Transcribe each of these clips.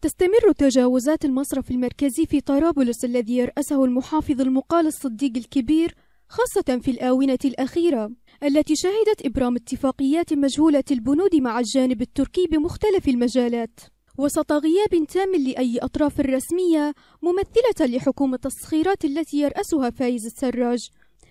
تستمر تجاوزات المصرف المركزي في طرابلس الذي يرأسه المحافظ المقال الصديق الكبير خاصة في الآونة الأخيرة التي شهدت إبرام اتفاقيات مجهولة البنود مع الجانب التركي بمختلف المجالات وسط غياب تام لأي أطراف رسمية ممثلة لحكومة الصخيرات التي يرأسها فايز السراج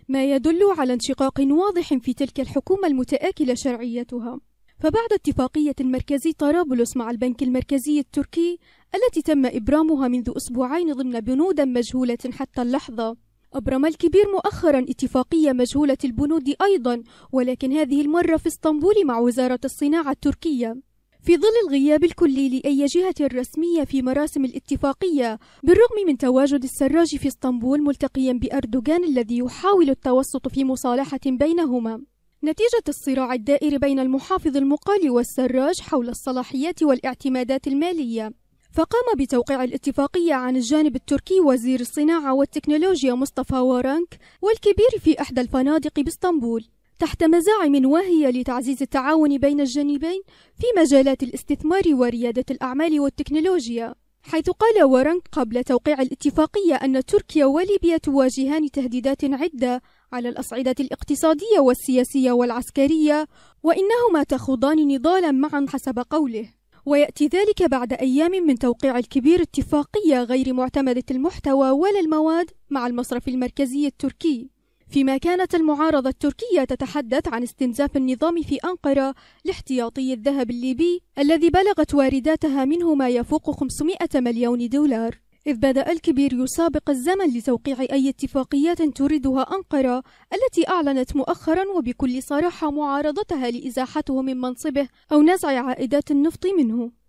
ما يدل على انشقاق واضح في تلك الحكومة المتآكلة شرعيتها فبعد اتفاقية مركزي طرابلس مع البنك المركزي التركي التي تم إبرامها منذ أسبوعين ضمن بنود مجهولة حتى اللحظة أبرم الكبير مؤخرا اتفاقية مجهولة البنود أيضا ولكن هذه المرة في اسطنبول مع وزارة الصناعة التركية في ظل الغياب الكلي لأي جهة رسمية في مراسم الاتفاقية بالرغم من تواجد السراج في اسطنبول ملتقيا بأردوغان الذي يحاول التوسط في مصالحة بينهما نتيجة الصراع الدائر بين المحافظ المقال والسراج حول الصلاحيات والاعتمادات المالية فقام بتوقيع الاتفاقية عن الجانب التركي وزير الصناعة والتكنولوجيا مصطفى وارانك والكبير في إحدى الفنادق باسطنبول تحت مزاعم واهية لتعزيز التعاون بين الجانبين في مجالات الاستثمار وريادة الأعمال والتكنولوجيا حيث قال وارنك قبل توقيع الاتفاقية أن تركيا وليبيا تواجهان تهديدات عدة على الأصعدة الاقتصادية والسياسية والعسكرية وإنهما تخوضان نضالا معا حسب قوله ويأتي ذلك بعد أيام من توقيع الكبير اتفاقية غير معتمدة المحتوى ولا المواد مع المصرف المركزي التركي فيما كانت المعارضة التركية تتحدث عن استنزاف النظام في أنقرة لاحتياطي الذهب الليبي الذي بلغت وارداتها منه ما يفوق 500 مليون دولار إذ بدأ الكبير يسابق الزمن لتوقيع أي اتفاقيات تريدها أنقرة التي أعلنت مؤخرا وبكل صراحة معارضتها لإزاحته من منصبه أو نزع عائدات النفط منه